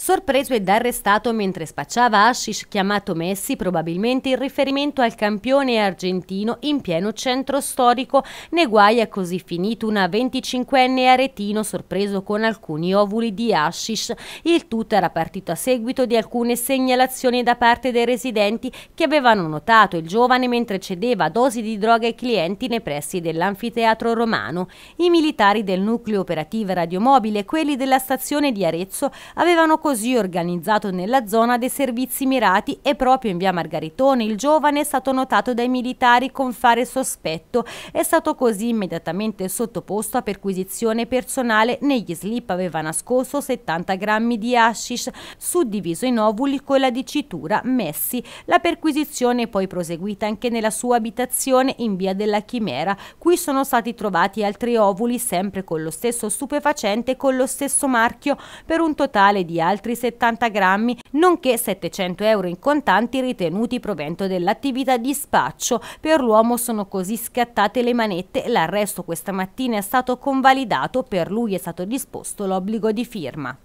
sorpreso ed arrestato mentre spacciava Ashish chiamato Messi, probabilmente in riferimento al campione argentino in pieno centro storico. ne guai è così finito una 25enne aretino sorpreso con alcuni ovuli di Ashish. Il tutto era partito a seguito di alcune segnalazioni da parte dei residenti che avevano notato il giovane mentre cedeva dosi di droga ai clienti nei pressi dell'anfiteatro romano. I militari del nucleo operativo radiomobile e quelli della stazione di Arezzo avevano così organizzato nella zona dei servizi mirati e proprio in via Margaritone il giovane è stato notato dai militari con fare sospetto. È stato così immediatamente sottoposto a perquisizione personale. Negli slip aveva nascosto 70 grammi di hashish suddiviso in ovuli con la dicitura Messi. La perquisizione è poi proseguita anche nella sua abitazione in via della Chimera. Qui sono stati trovati altri ovuli sempre con lo stesso stupefacente e con lo stesso marchio per un totale di altri altri 70 grammi, nonché 700 euro in contanti ritenuti provento dell'attività di spaccio. Per l'uomo sono così scattate le manette. L'arresto questa mattina è stato convalidato, per lui è stato disposto l'obbligo di firma.